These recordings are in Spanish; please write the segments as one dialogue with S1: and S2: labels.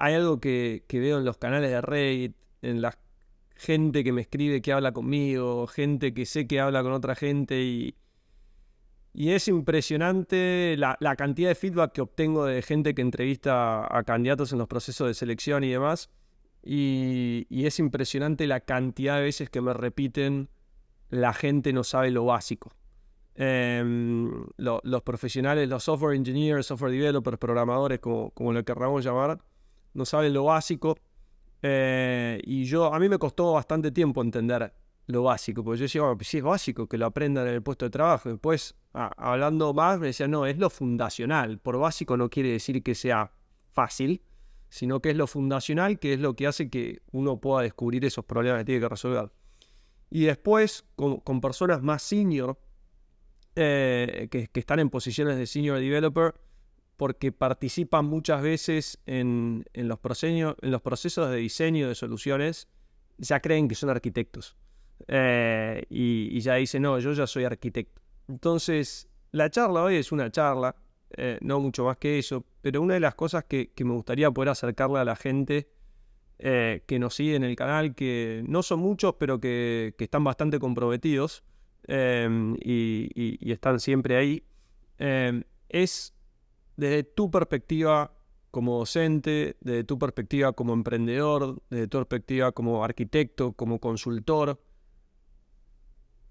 S1: hay algo que, veo en los canales de Reddit, en la gente que me escribe, que habla conmigo, gente que sé que habla con otra gente y, es impresionante la, cantidad de feedback que obtengo de gente que entrevista a, candidatos en los procesos de selección y demás. Y, es impresionante la cantidad de veces que me repiten, la gente no sabe lo básico. Em, los profesionales, los software engineers, software developers, programadores, como, como lo querramos llamar, no saben lo básico. Eh, y yo, a mí me costó bastante tiempo entender lo básico, porque yo decía, bueno, sí es básico que lo aprendan en el puesto de trabajo. Después, hablando más, me decía no, es lo fundacional. Por básico no quiere decir que sea fácil, sino que es lo fundacional, que es lo que hace que uno pueda descubrir esos problemas que tiene que resolver. Y después, con, personas más senior, eh, que, que, están en posiciones de senior developer, porque participan muchas veces en, los procesos de diseño de soluciones, ya creen que son arquitectos. Eh, y, ya dicen, no, yo ya soy arquitecto. Entonces, la charla hoy es una charla, eh, no mucho más que eso, pero una de las cosas que, me gustaría poder acercarle a la gente eh, que nos sigue en el canal, que no son muchos, pero que, están bastante comprometidos y, están siempre ahí, es desde tu perspectiva como docente, desde tu perspectiva como emprendedor, desde tu perspectiva como arquitecto, como consultor.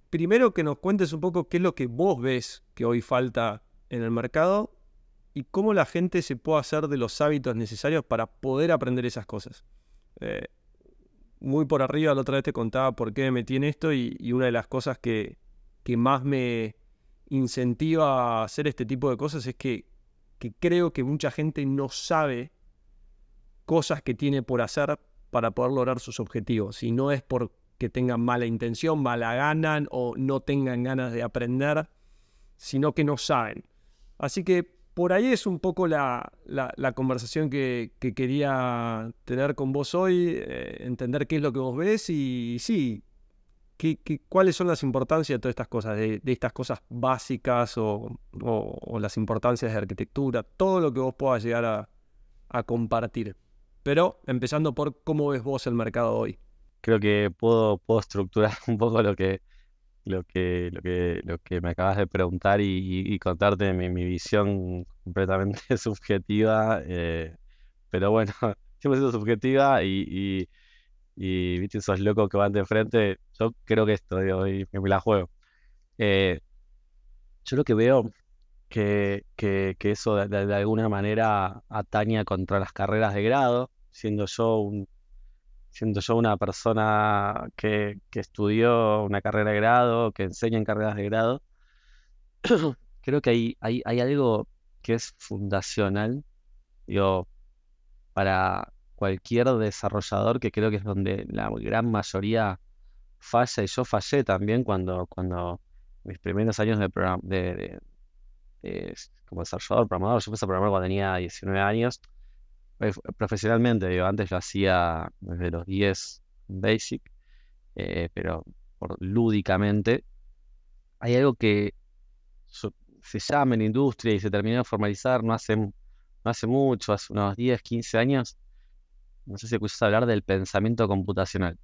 S1: Primero que nos cuentes un poco qué es lo que vos ves que hoy falta en el mercado y cómo la gente se puede hacer de los hábitos necesarios para poder aprender esas cosas. Eh, muy por arriba, la otra vez te contaba por qué me metí en esto y, una de las cosas que más me incentiva a hacer este tipo de cosas es que que creo que mucha gente no sabe cosas que tiene por hacer para poder lograr sus objetivos. Y no es porque tengan mala intención, mala ganan o no tengan ganas de aprender, sino que no saben. Así que por ahí es un poco la, la, conversación que, quería tener con vos hoy, eh, entender qué es lo que vos ves y sí, cuáles son las importancias de todas estas cosas, de, estas cosas básicas o, las importancias de arquitectura, todo lo que vos puedas llegar a, compartir? Pero empezando por cómo ves vos el mercado hoy.
S2: Creo que puedo, estructurar un poco lo que, lo, que, lo, que, me acabas de preguntar y, contarte mi, visión completamente subjetiva, eh, pero bueno, siempre sido subjetiva y y viste esos locos que van de frente, yo creo que esto, digo, y me la juego. Eh, yo lo que veo que, que, eso de, alguna manera ataña contra las carreras de grado, siendo yo un siendo yo una persona que, que estudió una carrera de grado, que enseña en carreras de grado, creo que hay, hay, hay algo que es fundacional, para, cualquier desarrollador, que creo que es donde la gran mayoría falla, y yo fallé también cuando, cuando mis primeros años de, como desarrollador, programador, yo empecé a programar cuando tenía 19 años, eh, profesionalmente, antes lo hacía desde los 10 basic, eh, pero por, lúdicamente, hay algo que se llama en la industria y se terminó de formalizar no hace, no hace mucho, hace unos 10, 15 años, no sé si escuchaste hablar del pensamiento computacional.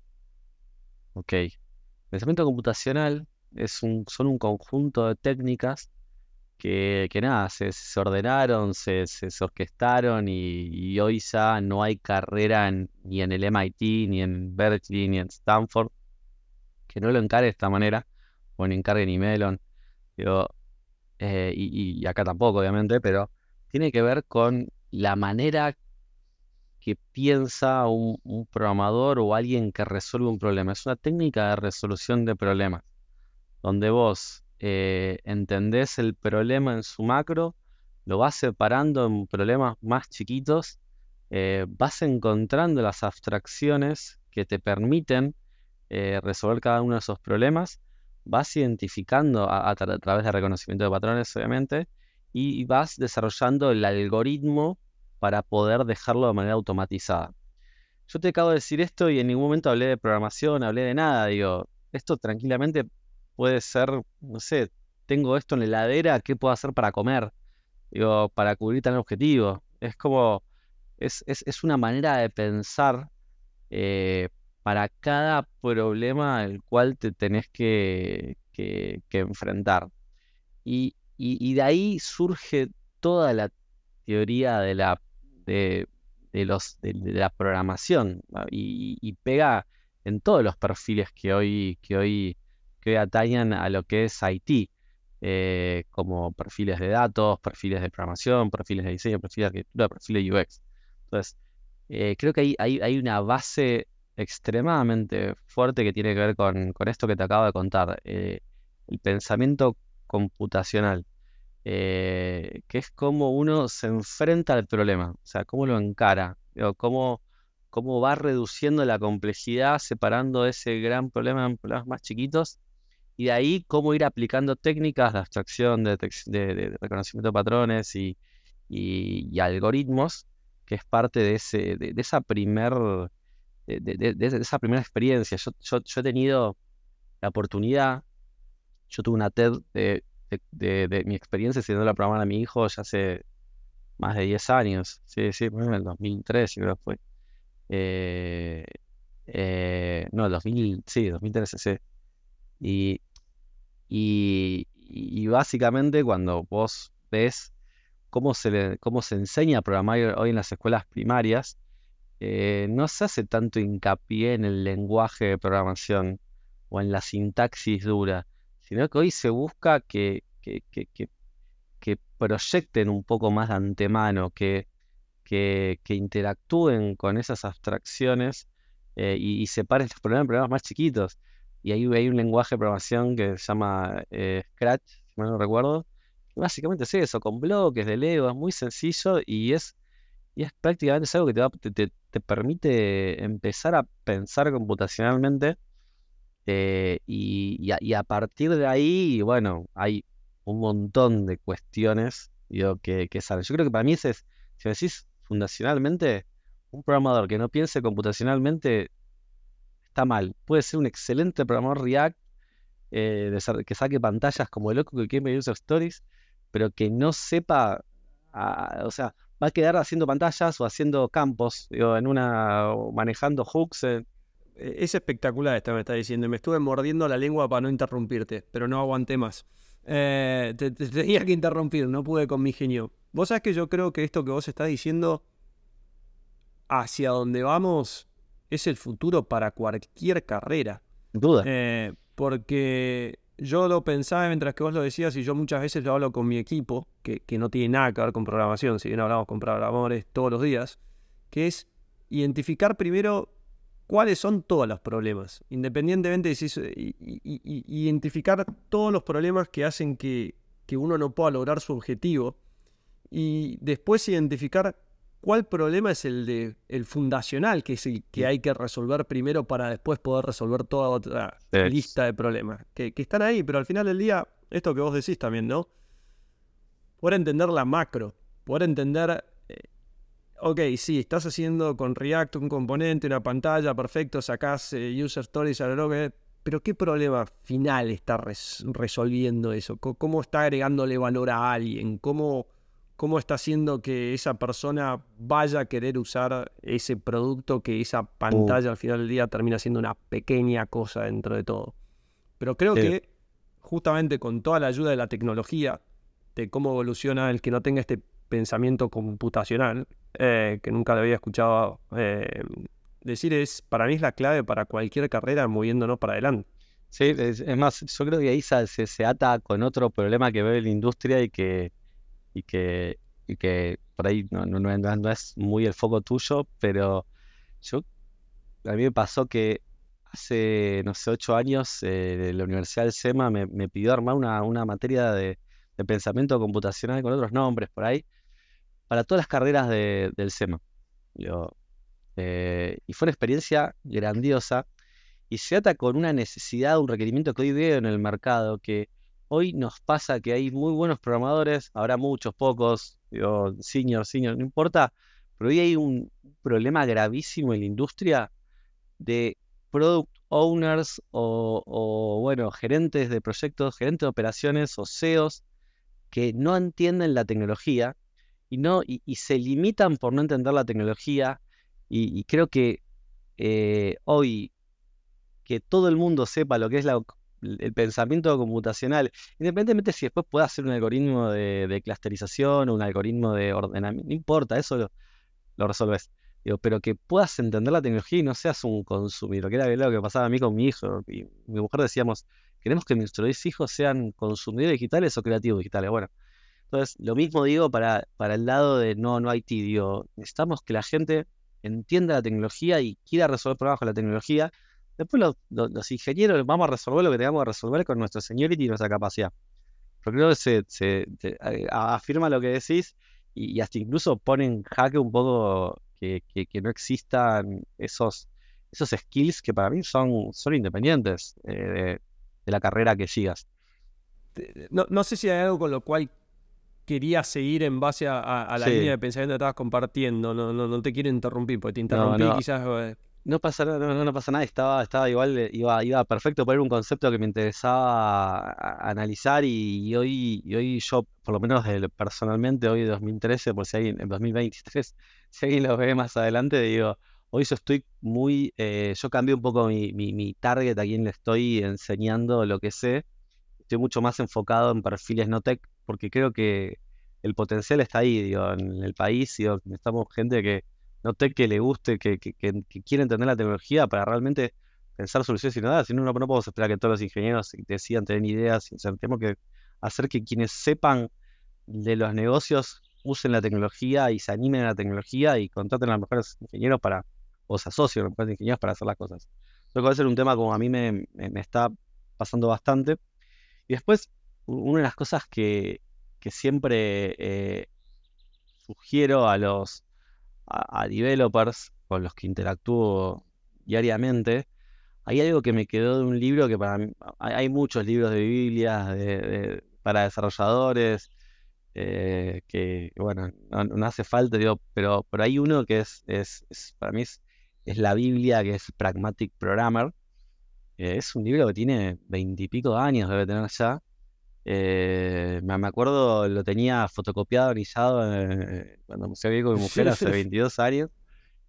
S2: Ok. Pensamiento computacional es un, son un conjunto de técnicas que, nada, se, ordenaron, se, orquestaron y, hoy ya no hay carrera ni en el MIT, ni en Berkeley, ni en Stanford que no lo encare de esta manera, o no encargue ni Melon, eh, y, y acá tampoco obviamente, pero tiene que ver con la manera que piensa un, programador o alguien que resuelve un problema. Es una técnica de resolución de problemas, donde vos eh, entendés el problema en su macro, lo vas separando en problemas más chiquitos, eh, vas encontrando las abstracciones que te permiten eh, resolver cada uno de esos problemas, vas identificando a, través de reconocimiento de patrones, obviamente, y vas desarrollando el algoritmo para poder dejarlo de manera automatizada. Yo te acabo de decir esto y en ningún momento hablé de programación, hablé de nada. Digo, esto tranquilamente puede ser, no sé, tengo esto en la heladera, ¿qué puedo hacer para comer? Digo, para cubrir tal objetivo. Es como, es, una manera de pensar eh, para cada problema al cual te tenés que, enfrentar. y, de ahí surge toda la teoría de la de, los, de, la programación y, pega en todos los perfiles que hoy, que hoy, que atañan a lo que es IT, eh, como perfiles de datos, perfiles de programación, perfiles de diseño, perfiles de arquitectura, perfiles de UX. Entonces, eh, creo que hay, hay, una base extremadamente fuerte que tiene que ver con, esto que te acabo de contar, eh, el pensamiento computacional eh, que es cómo uno se enfrenta al problema, o sea, cómo lo encara, cómo, cómo va reduciendo la complejidad, separando ese gran problema en problemas más chiquitos, y de ahí cómo ir aplicando técnicas de abstracción, de, reconocimiento de patrones y, algoritmos, que es parte de, ese, de, esa primer... De, esa primera experiencia. Yo, yo, yo he tenido la oportunidad, yo tuve una TED de de, mi experiencia siguiendo a programar a mi hijo ya hace más de 10 años. Sí, sí, en el 2003 creo fue. Eh, eh, no, 2000, sí, 2013, sí. Y, y, básicamente cuando vos ves cómo se, cómo se enseña a programar hoy en las escuelas primarias, eh, no se hace tanto hincapié en el lenguaje de programación o en la sintaxis dura, sino que hoy se busca que, que, proyecten un poco más de antemano, que, que, interactúen con esas abstracciones eh, y, separen los problemas problemas más chiquitos. Y ahí hay un lenguaje de programación que se llama eh, Scratch, si mal no recuerdo. básicamente es eso, con bloques de Lego, es muy sencillo y es, y es prácticamente algo que te permite empezar a pensar computacionalmente este, y, a, partir de ahí, bueno, hay un montón de cuestiones digo, que, salen. Yo creo que para mí ese es, si me decís fundacionalmente, un programador que no piense computacionalmente está mal. Puede ser un excelente programador React eh, que saque pantallas como el loco que quiere User Stories, pero que no sepa, ah, o sea, va a quedar haciendo pantallas o haciendo campos, o
S1: en una, manejando hooks. En, eh, e-, es espectacular esto que me está diciendo. Me estuve mordiendo la lengua para no interrumpirte, pero no aguanté más. Eh, te, tenía que interrumpir, no pude con mi genio. Vos sabés que yo creo que esto que vos estás diciendo, hacia donde vamos, es el futuro para cualquier carrera. duda. Eh, porque yo lo pensaba mientras que vos lo decías y yo muchas veces lo hablo con mi equipo, que, que no tiene nada que ver con programación, si bien hablamos con programadores todos los días, que es identificar primero cuáles son todos los problemas, independientemente de si identificar todos los problemas que hacen que, uno no pueda lograr su objetivo y después identificar cuál problema es el de el fundacional, que es el que hay que resolver primero para después poder resolver toda otra lista de problemas que, que están ahí, pero al final del día, esto que vos decís también, ¿no? Poder entender la macro, poder entender ok, sí, estás haciendo con React un componente, una pantalla, perfecto, sacás eh, user stories a lo que... Eh. Pero ¿qué problema final está resolviendo eso? ¿Cómo está agregándole valor a alguien? ¿Cómo, ¿Cómo está haciendo que esa persona vaya a querer usar ese producto que esa pantalla al final del día termina siendo una pequeña cosa dentro de todo? Pero creo eh. que justamente con toda la ayuda de la tecnología, de cómo evoluciona el que no tenga este pensamiento computacional, eh, que nunca lo había escuchado eh, decir, es para mí es la clave para cualquier carrera moviéndonos para adelante.
S2: Sí, es, más, yo creo que ahí se, ata con otro problema que ve la industria y que, y que, y que por ahí no, es muy el foco tuyo, pero yo a mí me pasó que hace, no sé, ocho años, eh, la Universidad del SEMA me, pidió armar una, materia de, pensamiento computacional con otros nombres por ahí para todas las carreras del SEMA. Eh, y fue una experiencia grandiosa y se ata con una necesidad, un requerimiento que hoy veo en el mercado, que hoy nos pasa que hay muy buenos programadores, habrá muchos, pocos, digo, senior, no importa, pero hoy hay un problema gravísimo en la industria de product owners o, o bueno, gerentes de proyectos, gerentes de operaciones o CEOs que no entienden la tecnología y, no, y, se limitan por no entender la tecnología. Y, creo que eh, hoy que todo el mundo sepa lo que es el pensamiento computacional, independientemente si después puedas hacer un algoritmo de, clusterización o un algoritmo de ordenamiento, no importa, eso lo, resolves. pero que puedas entender la tecnología y no seas un consumidor, que era lo que pasaba a mí con mi hijo. Y mi mujer decíamos, queremos que nuestros hijos sean consumidores digitales o creativos digitales. Bueno, entonces, lo mismo digo para, el lado de no, no hay tío necesitamos que la gente entienda la tecnología y quiera resolver problemas con la tecnología. Después los, ingenieros vamos a resolver lo que tengamos que resolver con nuestro seniority y nuestra capacidad. Porque creo que se, eh, afirma lo que decís y, hasta incluso ponen en jaque un poco que, no existan esos, esos skills que para mí son, son independientes eh, de, la carrera que sigas.
S1: No, no sé si hay algo con lo cual quería seguir en base a, la línea de pensamiento que estabas compartiendo. No, te quiero interrumpir, porque te interrumpí quizás. Eh. No pasa nada, no, no, pasa nada, estaba, estaba igual, eh, iba, iba perfecto poner un concepto
S2: que me interesaba analizar y, hoy, hoy yo, por lo menos personalmente, hoy 2013, por si alguien, en 2023, si alguien lo ve más adelante, digo, hoy yo estoy muy, eh, yo cambié un poco mi, mi, target a quien le estoy enseñando lo que sé, estoy mucho más enfocado en perfiles no tech, porque creo que el potencial está ahí, digo, en el país, digo, necesitamos gente que note que le guste, que, que, entender la tecnología para realmente pensar soluciones y nada Si no, no podemos esperar que todos los ingenieros decidan tener ideas. tenemos que hacer que quienes sepan de los negocios usen la tecnología y se animen a la tecnología y contraten a los mejores ingenieros para, o se asocien a los mejores ingenieros para hacer las cosas. eso va ser un tema como a mí me está pasando bastante. Y después, una de las cosas que, siempre eh, sugiero a los a, developers con los que interactúo diariamente, hay algo que me quedó de un libro que para mí, hay, muchos libros de Biblia para desarrolladores, eh, que bueno, no, hace falta, pero, por hay uno que es, es, para mí es, la Biblia, que es Pragmatic Programmer. Eh, es un libro que tiene veintipico años, debe tener ya eh, me acuerdo, lo tenía fotocopiado, anillado eh, cuando me vi con mi mujer hace 22 años.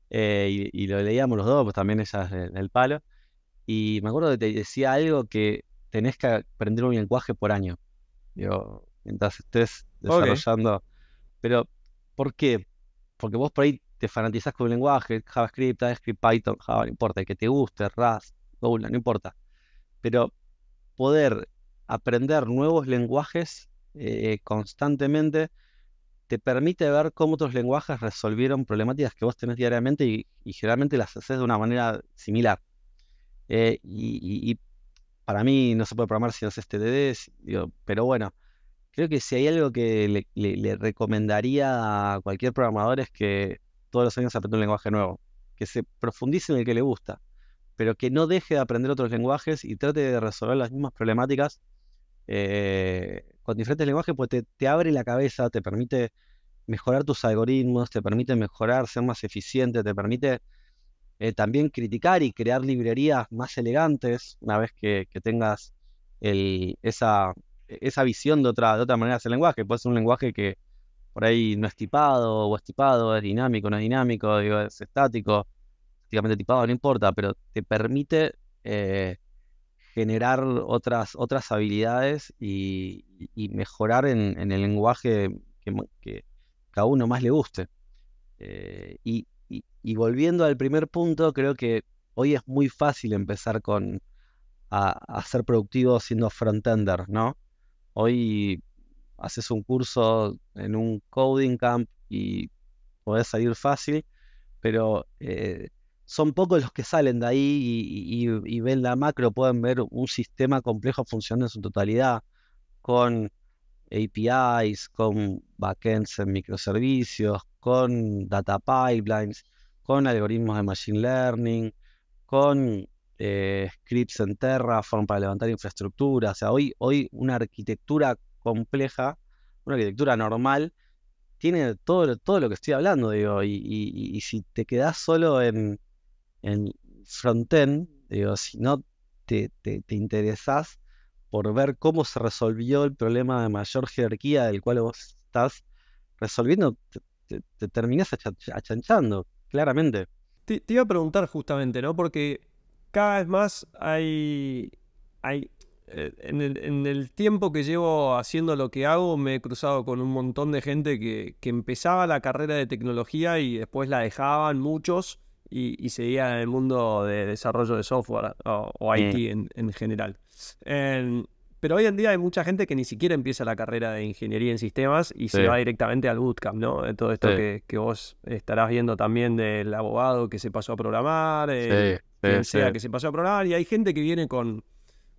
S2: Eh, y, lo leíamos los dos, pues también ella es del palo. Y me acuerdo que te decía algo que tenés que aprender un lenguaje por año. Digo, mientras estés desarrollando. Pero, ¿por qué? Porque vos por ahí te fanatizás con el lenguaje, JavaScript, Javascript, Python, Java, no importa, el que te guste, Rust, no importa. Pero poder aprender nuevos lenguajes eh, constantemente te permite ver cómo otros lenguajes resolvieron problemáticas que vos tenés diariamente y, generalmente las haces de una manera similar. Eh, y, para mí no se puede programar si no haces TDD, pero bueno, creo que si hay algo que le, le, recomendaría a cualquier programador es que todos los años aprenda un lenguaje nuevo, que se profundice en el que le gusta, pero que no deje de aprender otros lenguajes y trate de resolver las mismas problemáticas eh, con diferentes lenguajes, pues te, abre la cabeza, te permite mejorar tus algoritmos, te permite mejorar, ser más eficiente, te permite eh, también criticar y crear librerías más elegantes una vez que, tengas esa, visión de otra, de otra manera de lenguaje. Puede ser un lenguaje que por ahí no es tipado o es tipado, es dinámico, no es dinámico, digo, es estático, prácticamente tipado, no importa, pero te permite eh, generar otras, otras habilidades y, mejorar en, el lenguaje que, que, cada uno más le guste. Eh, y, volviendo al primer punto, creo que hoy es muy fácil empezar con a, ser productivo siendo frontender, ¿no? Hoy haces un curso en un coding camp y podés salir fácil, pero eh, son pocos los que salen de ahí y, ven la macro, pueden ver un sistema complejo funcionando en su totalidad, con APIs, con backends en microservicios, con data pipelines, con algoritmos de machine learning, con eh, scripts en Terraform para levantar infraestructura. O sea, hoy, hoy una arquitectura compleja, una arquitectura normal, tiene todo, todo lo que estoy hablando, digo, y, y si te quedas solo en en frontend, digo, si no te, te, interesás por ver cómo se resolvió el problema de mayor jerarquía del cual vos estás resolviendo, te, terminás achanchando, claramente.
S1: Te, iba a preguntar justamente, ¿no? Porque cada vez más hay. hay eh, en, el, tiempo que llevo haciendo lo que hago, me he cruzado con un montón de gente que, que empezaba la carrera de tecnología y después la dejaban muchos y, y en el mundo de desarrollo de software o, IT en, general. Em, pero hoy en día hay mucha gente que ni siquiera empieza la carrera de ingeniería en sistemas y se va directamente al bootcamp, ¿no? Eh, todo esto que, vos estarás viendo también del abogado que se pasó a programar, eh, quien sea que se pasó a programar, y hay gente que viene con,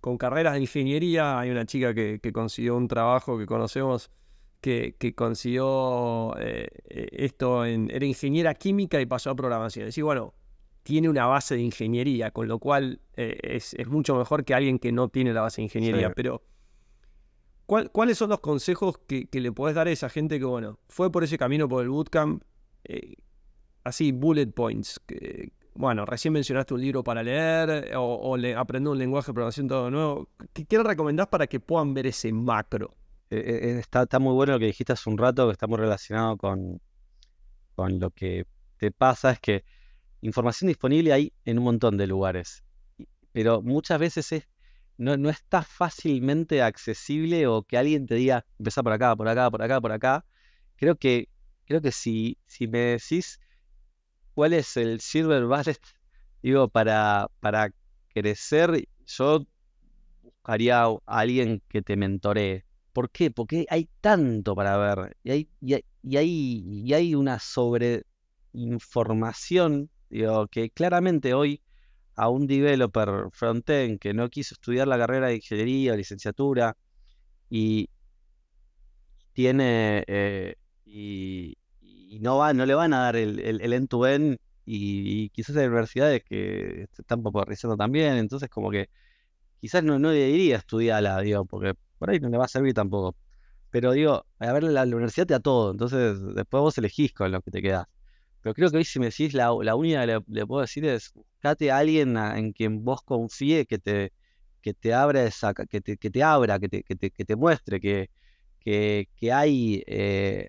S1: con carreras de ingeniería. Hay una chica que consiguió un trabajo que conocemos que, consiguió eh, eh, esto, era ingeniera química y pasó a programación. Es decir, bueno, tiene una base de ingeniería, con lo cual eh, es, mucho mejor que alguien que no tiene la base de ingeniería. Pero, ¿cuáles son los consejos que, le podés dar a esa gente que, bueno, fue por ese camino, por el bootcamp? así, bullet points. bueno, recién mencionaste un libro para leer o, o un lenguaje de programación todo nuevo. ¿Qué, ¿Qué, le recomendás para que puedan ver ese macro? Eh, eh, está, muy bueno lo que dijiste hace un
S2: rato, que está muy relacionado con, con lo que te pasa, es que información disponible hay en un montón de lugares, pero muchas veces es, no, está fácilmente accesible o que alguien te diga, empezá por acá, por acá, por acá, por acá. Creo que, creo que si, si me decís cuál es el silver bullet, digo, para, para crecer, yo buscaría a alguien que te mentoree, ¿Por qué? Porque hay tanto para ver y hay, y hay, y hay, una sobreinformación digo, que claramente hoy a un developer front-end que no quiso estudiar la carrera de ingeniería o licenciatura y tiene eh, y, no va, no le van a dar el, el, end to end y, quizás hay universidades que están popularizando también, entonces como que quizás no, no le diría estudiarla, digo, porque por ahí no le va a servir tampoco. Pero digo, a ver, la, universidad te da todo, entonces después vos elegís con lo que te quedás. Pero creo que hoy si me decís, la, única que le, puedo decir es, buscate a alguien en quien vos confíes que te, que te abra esa, que te, que te abra, que te, que te, muestre que, que, que hay, eh,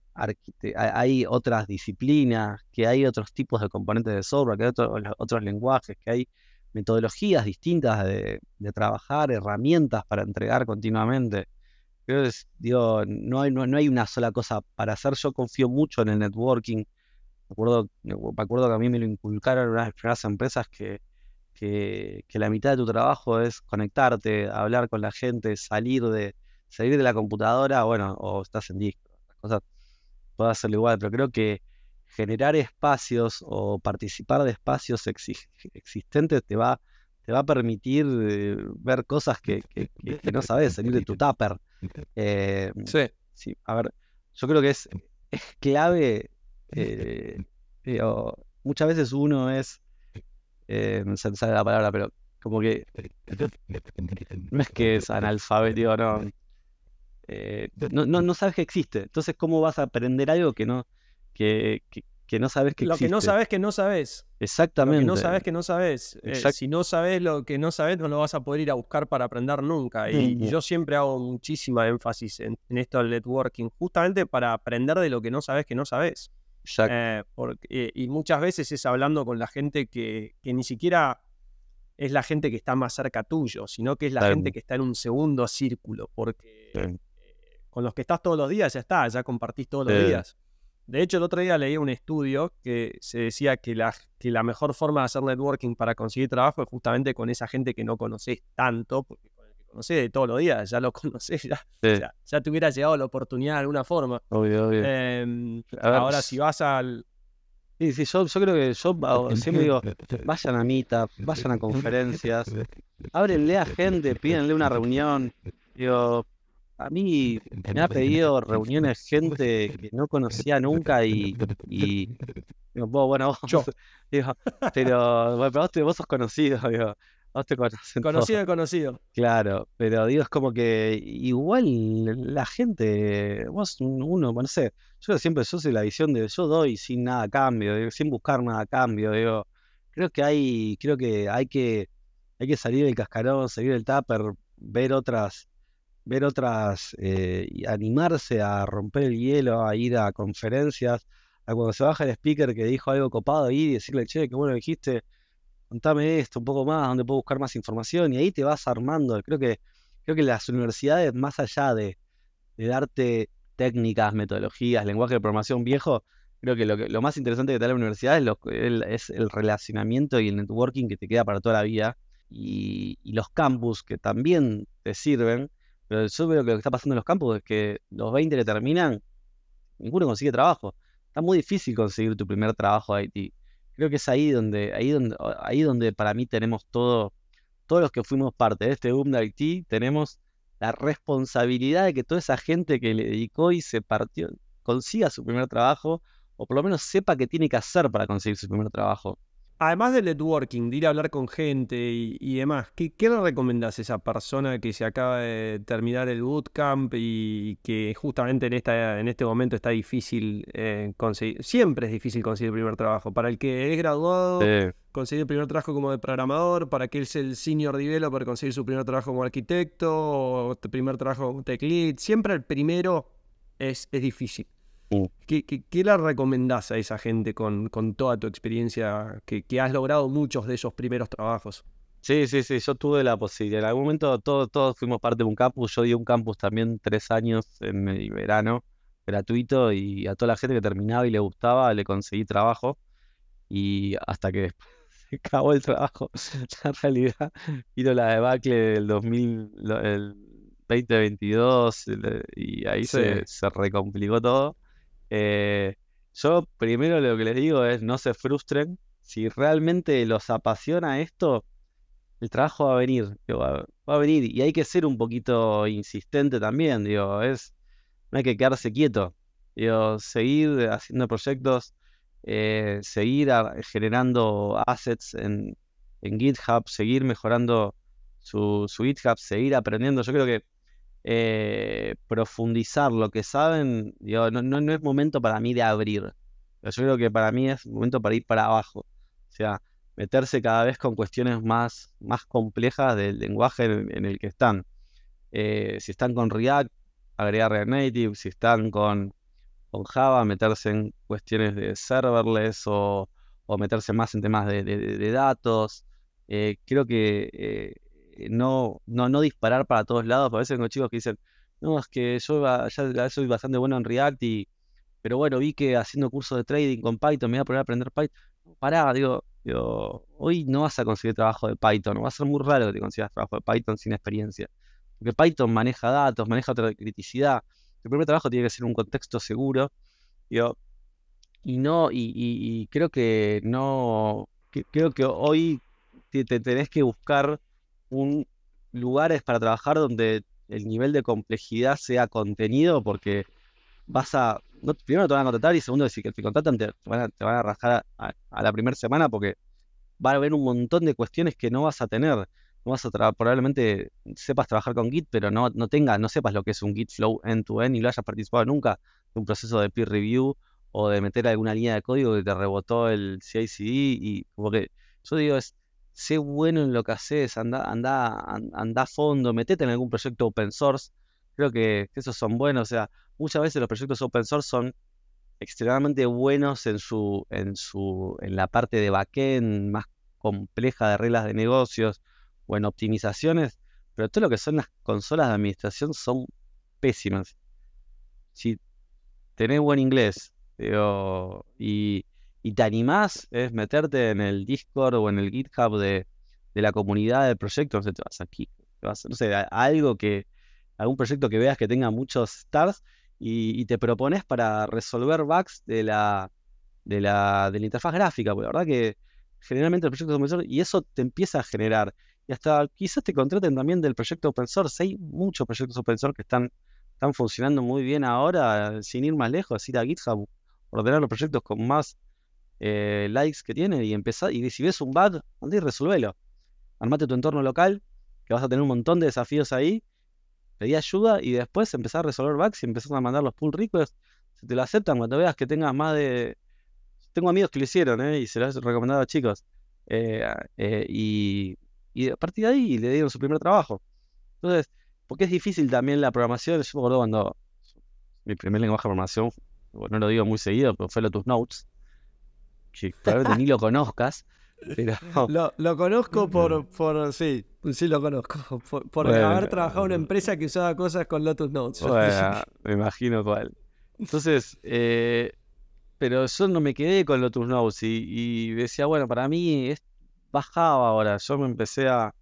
S2: hay otras disciplinas, que hay otros tipos de componentes de software, que hay otros lenguajes, que hay metodologías distintas de, trabajar, herramientas para entregar continuamente. Creo no hay, no, hay una sola cosa para hacer. Yo confío mucho en el networking. Me acuerdo, me que a mí me lo inculcaron unas de las empresas que, que, la mitad de tu trabajo es conectarte, hablar con la gente, salir de, salir de la computadora, bueno, o estás en disco. Las cosas puedo hacerlo igual, pero creo que generar espacios o participar de espacios existentes te va, te va a permitir eh, ver cosas que, no sabes, salir de tu tupper. Eh, sí. A ver, yo creo que es, es clave. Eh, muchas veces uno es. no se la palabra, pero como que. No es que es analfabeto, no. No sabes que existe. Entonces, ¿cómo vas a aprender algo que no que, no sabes que lo existe. Lo que no sabes
S1: que no sabes. Exactamente. Lo que no sabes que no sabes. Eh, si no sabes lo que no sabes, no lo vas a poder ir a buscar para aprender nunca. Y, yo siempre hago muchísima énfasis en, esto del networking, justamente para aprender de lo que no sabes que no sabes. Exacto. Eh, eh, y muchas veces es hablando con la gente que, ni siquiera es la gente que está más cerca tuyo, sino que es la gente que está en un segundo círculo, porque con los que estás todos los días ya está, ya compartís todos los días. De hecho, el otro día leí un estudio que se decía que la, que la mejor forma de hacer networking para conseguir trabajo es justamente con esa gente que no conoces tanto, porque con el que conoces de todos los días, ya lo conoces, ya, ya, te hubiera llegado la oportunidad de alguna forma. Obvio, obvio. Em, ahora, si vas al. Sí, sí, yo, creo que yo siempre digo,
S2: vayan a meetup, vayan a conferencias, ábrenle a gente, pídenle una reunión. Digo, a mí me ha pedido reuniones gente que no conocía nunca y, bueno, vos, pero, vos, sos conocido, Conocido, y
S1: conocido. Claro,
S2: pero digo, es como que igual la gente, vos, uno, no sé, yo siempre yo soy la visión de yo doy sin nada a cambio, sin buscar nada a cambio, digo, creo que hay, creo que hay que, hay que salir del cascarón, salir el tupper, ver otras ver otras, eh, y animarse a romper el hielo, a ir a conferencias, a cuando se baja el speaker que dijo algo copado ahí y decirle, che, qué bueno dijiste, contame esto un poco más, dónde puedo buscar más información, y ahí te vas armando. Creo que, creo que las universidades, más allá de, darte técnicas, metodologías, lenguaje de programación viejo, creo que lo, lo más interesante que te da la universidad es, lo, el, es el relacionamiento y el networking que te queda para toda la vida, y los campus que también te sirven pero yo creo que lo que está pasando en los campos es que los 20 le terminan, ninguno consigue trabajo. Está muy difícil conseguir tu primer trabajo de Haití. Creo que es ahí donde, ahí donde, ahí donde para mí tenemos todo, todos los que fuimos parte de este boom de Haití, tenemos la responsabilidad de que toda esa gente que le dedicó y se partió, consiga su primer trabajo, o por lo menos sepa qué tiene que hacer para conseguir su primer trabajo
S1: además del networking, de ir a hablar con gente y, demás, ¿qué, ¿qué, le recomendás a esa persona que se acaba de terminar el bootcamp y que justamente en, esta, en este momento está difícil eh, conseguir? Siempre es difícil conseguir el primer trabajo. Para el que es graduado, conseguir el primer trabajo como programador, para que es el senior developer, conseguir su primer trabajo como arquitecto o primer trabajo como tech lead. Siempre el primero es difícil. Mm. ¿Qué, qué, qué le recomendás a esa gente con, toda tu experiencia que, has logrado muchos de esos primeros trabajos?
S2: Sí, sí, sí, yo tuve la
S1: posibilidad. En algún momento todos, todos
S2: fuimos parte de un campus. Yo di un campus también tres años en verano, gratuito, y a toda la gente que terminaba y le gustaba, le conseguí trabajo. Y hasta que se acabó el trabajo, la realidad, vino la debacle del 2000, el 2022, y ahí se, se recomplicó todo eh, yo primero lo que les digo es no se frustren. Si realmente los apasiona esto, el trabajo va a venir. va, a venir. Y hay que ser un poquito insistente también. Digo, es, no hay que quedarse quieto. Digo, seguir haciendo proyectos, eh, seguir generando assets en, GitHub, seguir mejorando su, su GitHub, seguir aprendiendo. Yo creo que eh, profundizar lo que saben, digo, no, no, es momento para mí de abrir. Yo creo que para mí es momento para ir para abajo. O sea, meterse cada vez con cuestiones más, más complejas del lenguaje en, el que están. Eh, si están con React, agregar React Native. Si están con, con Java, meterse en cuestiones de serverless o, meterse más en temas de, datos. Eh, creo que no, no, no disparar para todos lados. A veces tengo chicos que dicen, no, es que yo ya soy bastante bueno en React y pero bueno, vi que haciendo cursos de trading con Python me voy a poner a aprender Python. Pará, digo, hoy no vas a conseguir trabajo de Python, va a ser muy raro que te consigas trabajo de Python sin experiencia. Porque Python maneja datos, maneja otra criticidad. Tu primer trabajo tiene que ser un contexto seguro. Digo, y no, y, creo que no, creo que hoy te, tenés que buscar un lugares para trabajar donde el nivel de complejidad sea contenido, porque vas a. primero te van a contratar y segundo, si te contratan, te, van, a, te van a rajar a, la primera semana porque va a haber un montón de cuestiones que no vas a tener. No vas a probablemente sepas trabajar con Git, pero no, no tengas, no sepas lo que es un Git Flow end-to-end y lo hayas participado nunca de un proceso de peer review o de meter alguna línea de código que te rebotó el CICD y como que yo digo, es sé bueno en lo que haces, anda, anda, a fondo, metete en algún proyecto open source. Creo que, esos son buenos. O sea, muchas veces los proyectos open source son extremadamente buenos en su, en su, en la parte de backend más compleja de reglas de negocios o en optimizaciones, pero todo lo que son las consolas de administración son pésimas. Si tenés buen inglés y, y te animás, es meterte en el Discord o en el GitHub de, la comunidad del proyecto, no sé, te vas aquí, vas, no sé, algo que, algún proyecto que veas que tenga muchos stars y, te propones para resolver bugs de la, de la, de interfaz gráfica, porque la verdad que generalmente el proyecto open source y eso te empieza a generar. Y hasta quizás te contraten también del proyecto open source. Hay muchos proyectos open source que están, están funcionando muy bien ahora, sin ir más lejos, ir a GitHub, ordenar los proyectos con más eh, likes que tiene y y si ves un bug, Resúlvelo y Armate tu entorno local, que vas a tener un montón de desafíos ahí, pedí ayuda y después empezar a resolver bugs y empezás a mandar los pull requests. Si te lo aceptan, cuando veas que tengas más de... Tengo amigos que lo hicieron eh, y se lo he recomendado a chicos. Eh, y, a partir de ahí le dieron su primer trabajo. Entonces, porque es difícil también la programación. Yo me acuerdo cuando mi primer lenguaje de programación, no lo digo muy seguido, pero fue tus Notes que ni lo conozcas. Pero...
S1: Lo, conozco por, mm. por. Sí, sí lo conozco. Por, haber trabajado en una empresa que usaba cosas con Lotus Notes.
S2: me imagino cuál. Entonces, eh, pero yo no me quedé con Lotus Notes y, decía, bueno, para mí es, bajaba ahora. Yo me empecé a.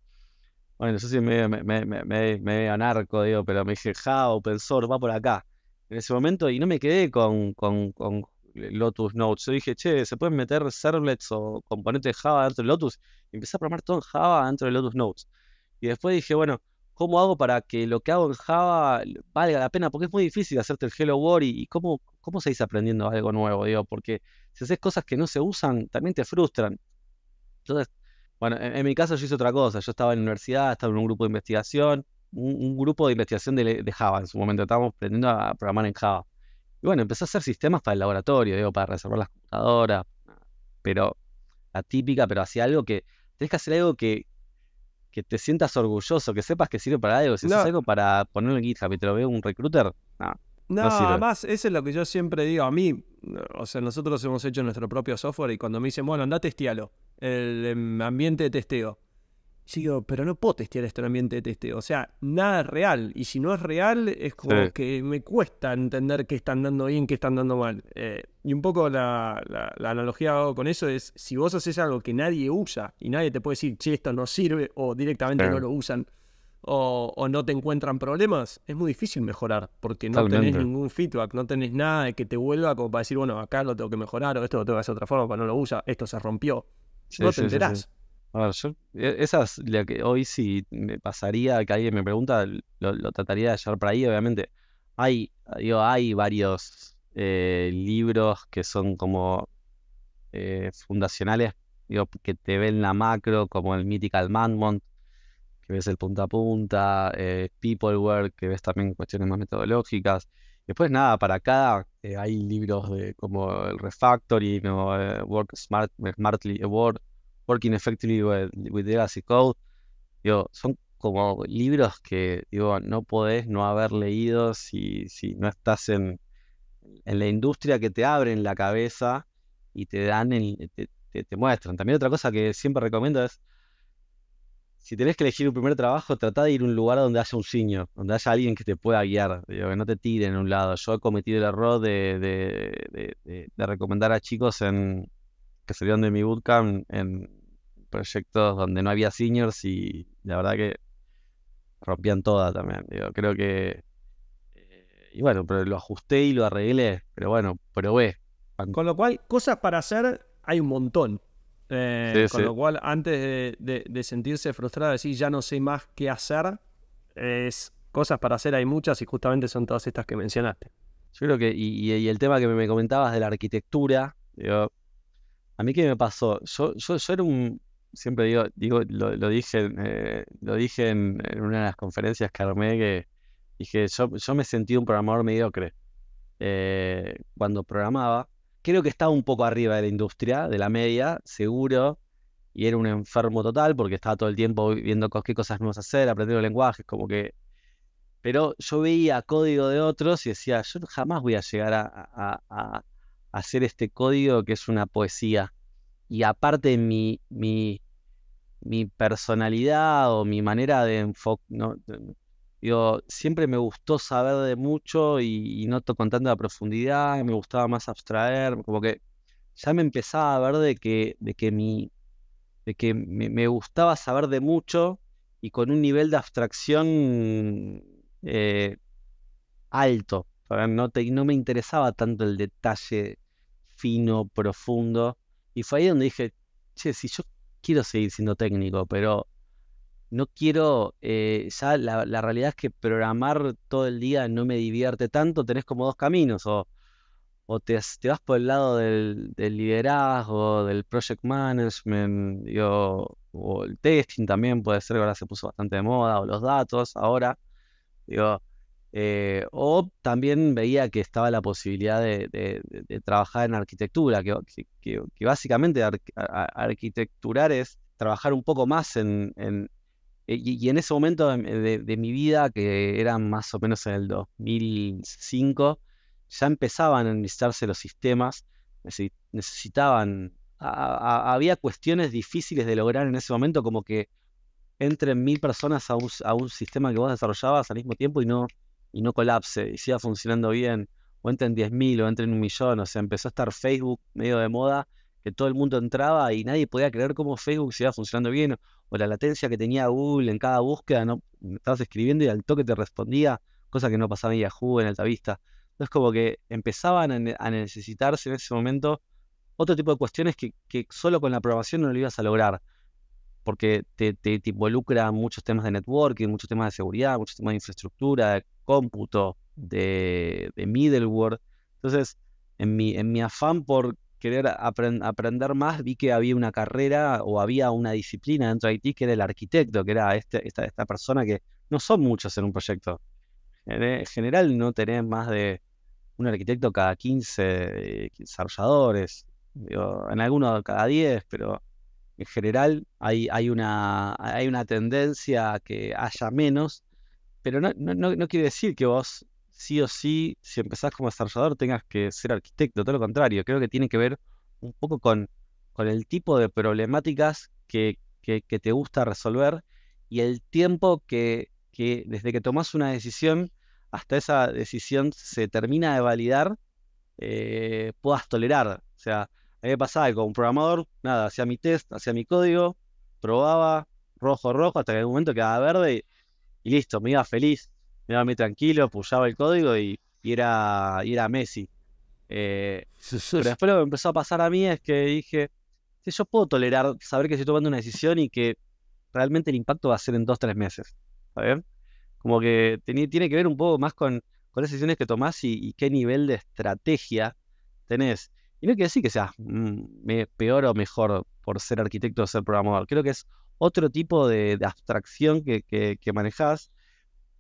S2: Bueno, no sé si me, me, me, digo, pero me dije, ja, open source, va por acá. En ese momento, y no me quedé con Lotus Notes. Yo dije, che, ¿se pueden meter servlets o componentes de Java dentro de Lotus? Y empecé a programar todo en Java dentro de Lotus Notes. Y después dije, bueno, ¿cómo hago para que lo que hago en Java valga la pena? Porque es muy difícil hacerte el Hello World y, cómo, cómo seguís aprendiendo algo nuevo, digo, porque si haces cosas que no se usan, también te frustran. Entonces, bueno, en, mi caso yo hice otra cosa. Yo estaba en la universidad, estaba en un grupo de investigación, un, grupo de investigación de Java en su momento. Estábamos aprendiendo a programar en Java. Y bueno, empecé a hacer sistemas para el laboratorio, digo, para reservar las computadoras, pero atípica, pero hacía algo que, tienes que hacer algo que, te sientas orgulloso, que sepas que sirve para algo. Si haces
S1: algo para poner en GitHub y te lo ve un recruiter, no. No, no además, eso es lo que yo siempre digo. A mí, o sea, nosotros hemos hecho nuestro propio software y cuando me dicen, bueno, anda, testealo, el em, ambiente de testeo. Sí, pero no puedo testear esto en ambiente de testeo. O sea, nada es real. Y si no es real, es como que me cuesta entender qué están dando bien, qué están dando mal. Eh, y un poco la, analogía con eso es, si vos haces algo que nadie usa y nadie te puede decir, che, esto no sirve, o directamente no lo usan, o, no te encuentran problemas, es muy difícil mejorar, porque no tenés ningún feedback, no tenés nada que te vuelva como para decir, bueno, acá lo tengo que mejorar, o esto lo tengo que hacer de otra forma, para no lo usa, esto se rompió. no te enterás.
S2: A ver, yo, e, esa es la que hoy sí me pasaría que alguien me pregunta, lo, trataría de llevar para ahí, obviamente. Hay, digo, hay varios eh, libros que son como eh, fundacionales, digo, que te ven la macro, como el Mythical Manmont, que ves el punta a punta, eh, que ves también cuestiones más metodológicas. Después, nada, para acá eh, hay libros de como el Refactoring o Work Smart, Smartly Award Working Effectively with, with Legacy Code, son como libros que digo, no podés no haber leído si, si no estás en, la industria que te abren la cabeza y te dan, el, te, te, muestran. También otra cosa que siempre recomiendo es, si tenés que elegir un primer trabajo, trata de ir a un lugar donde haya un signo, donde haya alguien que te pueda guiar, digo, que no te tire en un lado. Yo he cometido el error de, de, de, recomendar a chicos en, que salieron de mi bootcamp en, proyectos donde no había seniors y la verdad que rompían todas
S1: también. Digo, creo que. Eh, y bueno, pero lo ajusté y lo arreglé, pero bueno, probé. Con lo cual, cosas para hacer hay un montón. Eh, con lo cual, antes de, sentirse frustrado, decir ya no sé más qué hacer, es cosas para hacer hay muchas y justamente son todas estas que mencionaste. Yo creo que, y, el tema que me comentabas de la arquitectura, a mí qué me pasó, yo, yo, yo era un,
S2: siempre digo, digo lo, dije, lo dije eh, en, una de las conferencias que armé, que dije, yo, me sentí un programador mediocre eh, cuando programaba. Creo que estaba un poco arriba de la industria, de la media, seguro, y era un enfermo total porque estaba todo el tiempo viendo qué cosas a hacer, aprendiendo lenguajes, como que... Pero yo veía código de otros y decía, yo jamás voy a llegar a, a, a hacer este código que es una poesía. Y aparte mi, mi, mi personalidad o mi manera de enfoque ¿no? Digo, siempre me gustó saber de mucho y, no no con tanta profundidad, me gustaba más abstraer, como que ya me empezaba a ver de que, de que, mi, de que me, gustaba saber de mucho y con un nivel de abstracción eh, alto. No, te, no me interesaba tanto el detalle fino, profundo. Y fue ahí donde dije, che, si yo quiero seguir siendo técnico, pero no quiero, eh, ya la, realidad es que programar todo el día no me divierte tanto, tenés como dos caminos, o, te, vas por el lado del, del liderazgo, del project management, o el testing también puede ser, ahora se puso bastante de moda, o los datos ahora, digo, eh, o también veía que estaba la posibilidad de, trabajar en arquitectura, que, básicamente arquitecturar es trabajar un poco más en... Eh, y, en ese momento de, mi vida, que era más o menos en el 2005, ya empezaban a enlistarse los sistemas, necesitaban... había cuestiones difíciles de lograr en ese momento, como que entren mil personas a un sistema que vos desarrollabas al mismo tiempo y no, y no colapse y siga funcionando bien, o entre en 10.000 o entre en un millón, o sea, empezó a estar Facebook medio de moda, que todo el mundo entraba y nadie podía creer cómo Facebook se iba funcionando bien, o la latencia que tenía Google en cada búsqueda, no estabas escribiendo y al toque te respondía, cosa que no pasaba en Yahoo, en Altavista. Entonces como que empezaban a necesitarse en ese momento otro tipo de cuestiones que, solo con la aprobación no lo ibas a lograr, porque te, te, te involucra muchos temas de networking, muchos temas de seguridad, muchos temas de infraestructura, de cómputo, de, de middleware. Entonces, en mi, en mi afán por querer aprender más, vi que había una carrera o había una disciplina dentro de IT que era el arquitecto, que era este, esta, esta persona que no son muchos en un proyecto. En general no tenés más de un arquitecto cada 15, desarrolladores, en algunos cada 10, pero en general hay, hay, una, hay una tendencia a que haya menos pero no, no, quiere decir que vos sí o sí, si empezás como desarrollador, tengas que ser arquitecto, todo lo contrario. Creo que tiene que ver un poco con, con el tipo de problemáticas que, te gusta resolver y el tiempo que, desde que tomás una decisión hasta esa decisión se termina de validar, eh, puedas tolerar. O sea, a mí me pasaba como programador, nada, hacía mi test, hacía mi código, probaba rojo, rojo, hasta que en algún momento quedaba verde y y listo, me iba feliz, me iba muy tranquilo, puyaba el código y, era, y era Messi. Eh, pero después lo que empezó a pasar a mí es que dije, si yo puedo tolerar saber que estoy tomando una decisión y que realmente el impacto va a ser en dos, tres meses. ¿Está Como que tiene, tiene que ver un poco más con, con las decisiones que tomás y, qué nivel de estrategia tenés. Y no quiere decir que sea mm, peor o mejor por ser arquitecto o ser programador. Creo que es otro tipo de, abstracción que, manejas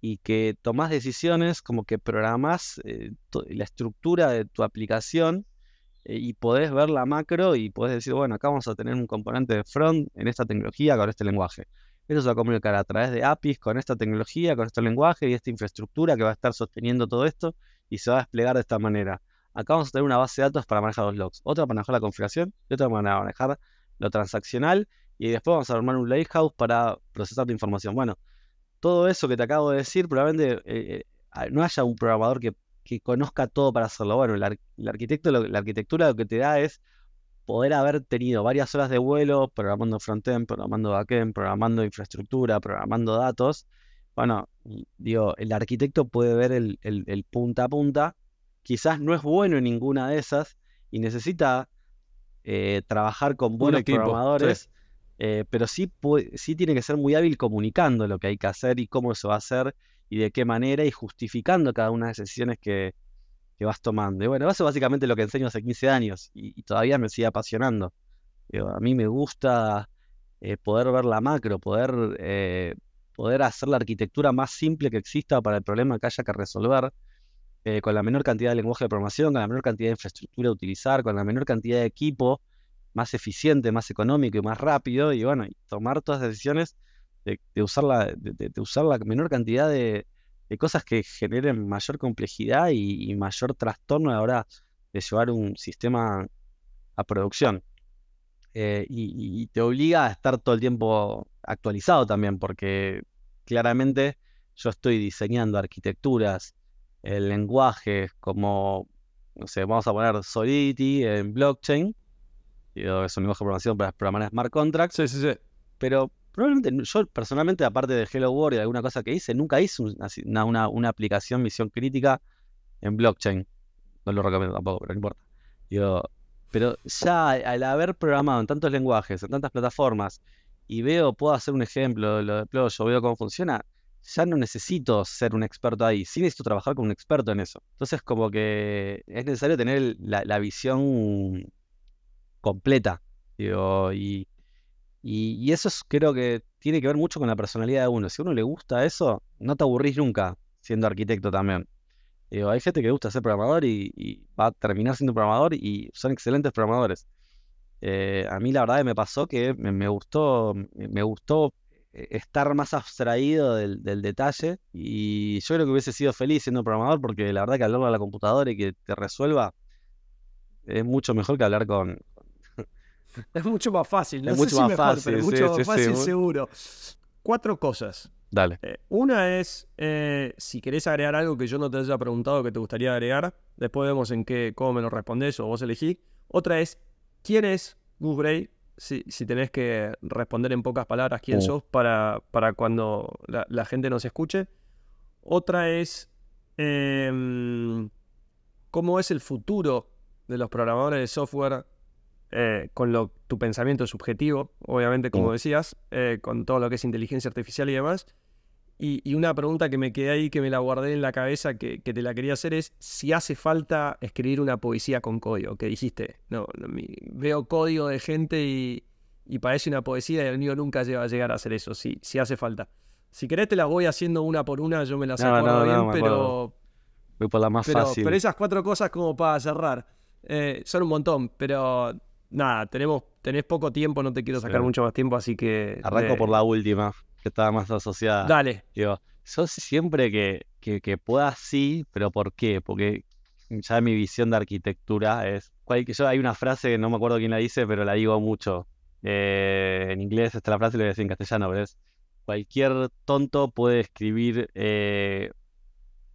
S2: y que tomás decisiones, como que programas eh, la estructura de tu aplicación eh, y podés ver la macro y podés decir, bueno, acá vamos a tener un componente de front en esta tecnología con este lenguaje. Eso se va a comunicar a través de APIs con esta tecnología, con este lenguaje y esta infraestructura que va a estar sosteniendo todo esto y se va a desplegar de esta manera. Acá vamos a tener una base de datos para manejar los logs, otra para manejar la configuración y otra para manejar lo transaccional y después vamos a armar un Lighthouse para procesar tu información. Bueno, todo eso que te acabo de decir, probablemente eh, eh, no haya un programador que, conozca todo para hacerlo. Bueno, el, arquitecto, la arquitectura lo que te da es poder haber tenido varias horas de vuelo programando frontend, programando backend, programando infraestructura, programando datos. Bueno, digo, el arquitecto puede ver el, punta a punta. Quizás no es bueno en ninguna de esas y necesita eh, trabajar con buenos programadores eh, pero sí, sí tiene que ser muy hábil comunicando lo que hay que hacer y cómo se va a hacer y de qué manera y justificando cada una de las decisiones que, vas tomando. Y bueno, eso es básicamente lo que enseño hace 15 años y, todavía me sigue apasionando. a mí me gusta eh, poder ver la macro, poder, eh, poder hacer la arquitectura más simple que exista para el problema que haya que resolver, con la menor cantidad de lenguaje de programación, con la menor cantidad de infraestructura a utilizar, con la menor cantidad de equipo más eficiente, más económico y más rápido, y bueno, tomar todas las decisiones de, usar, la, de, usar la menor cantidad de, cosas que generen mayor complejidad y, mayor trastorno a la hora de llevar un sistema a producción. Eh, y, y, te obliga a estar todo el tiempo actualizado también, porque claramente yo estoy diseñando arquitecturas, eh, lenguajes como, no sé, vamos a poner Solidity en blockchain, es un lenguaje de programación para programar smart contracts. Sí, sí, sí. Pero probablemente yo personalmente, aparte de Hello World y alguna cosa que hice, nunca hice una, una, aplicación visión crítica en blockchain. No lo recomiendo tampoco, pero no importa. Digo, pero ya al haber programado en tantos lenguajes, en tantas plataformas, y veo, puedo hacer un ejemplo, lo yo veo cómo funciona, ya no necesito ser un experto ahí, sí necesito trabajar con un experto en eso. Entonces como que es necesario tener la, la visión completa. y, y, eso creo que tiene que ver mucho con la personalidad de uno. Si a uno le gusta eso, no te aburrís nunca siendo arquitecto también. hay gente que gusta ser programador y, va a terminar siendo programador y son excelentes programadores. Eh, a mí la verdad me pasó que me, gustó, me gustó eh, estar más abstraído del, detalle y yo creo que hubiese sido feliz siendo programador porque la verdad que hablarlo a la computadora y que te resuelva es mucho mejor que hablar con,
S1: Es mucho más fácil. No mucho más fácil, mucho más fácil seguro. Cuatro cosas. Dale. Eh, una es, eh, si querés agregar algo que yo no te haya preguntado que te gustaría agregar, después vemos en qué, cómo me lo respondes o vos elegís. Otra es, ¿quién es Google Si, tenés que responder en pocas palabras quién mm. sos para, para cuando la, gente nos escuche. Otra es, em, ¿cómo es el futuro de los programadores de software eh, con tu pensamiento subjetivo, obviamente, como decías, eh, con todo lo que es inteligencia artificial y demás. Y, una pregunta que me quedé ahí, que me la guardé en la cabeza, que, te la quería hacer, es si hace falta escribir una poesía con código, que dijiste, no, veo código de gente y, parece una poesía y el mío nunca llega a llegar a hacer eso, si, si hace falta. Si querés te las voy haciendo una por una, yo me las he acuerdo bien, pero...
S2: Voy por la más fácil. Pero
S1: esas cuatro cosas como para cerrar, eh, son un montón, pero nada, tenemos, tenés poco tiempo, no te quiero sacar mucho
S2: más tiempo, así que... Arranco por la última, que estaba más asociada. Dale. yo siempre que, pueda sí, pero ¿por qué? Porque ya mi visión de arquitectura es... yo hay una frase, que no me acuerdo quién la dice, pero la digo mucho. Eh, en inglés está la frase, la voy a decir en castellano, pero es... Cualquier tonto puede escribir eh,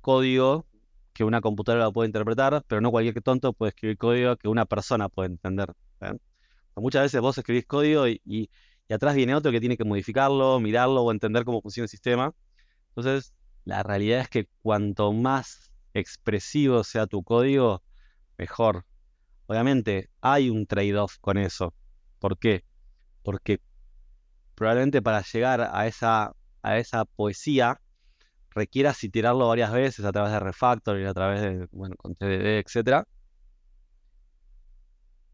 S2: código que una computadora lo puede interpretar, pero no cualquier tonto puede escribir código que una persona puede entender. ¿eh? Muchas veces vos escribís código y, atrás viene otro que tiene que modificarlo, mirarlo o entender cómo funciona el sistema. Entonces, la realidad es que cuanto más expresivo sea tu código, mejor. Obviamente, hay un trade-off con eso. ¿Por qué? Porque probablemente para llegar a esa, a esa poesía requieras iterarlo varias veces a través de y a través de, bueno, con TDD, etc.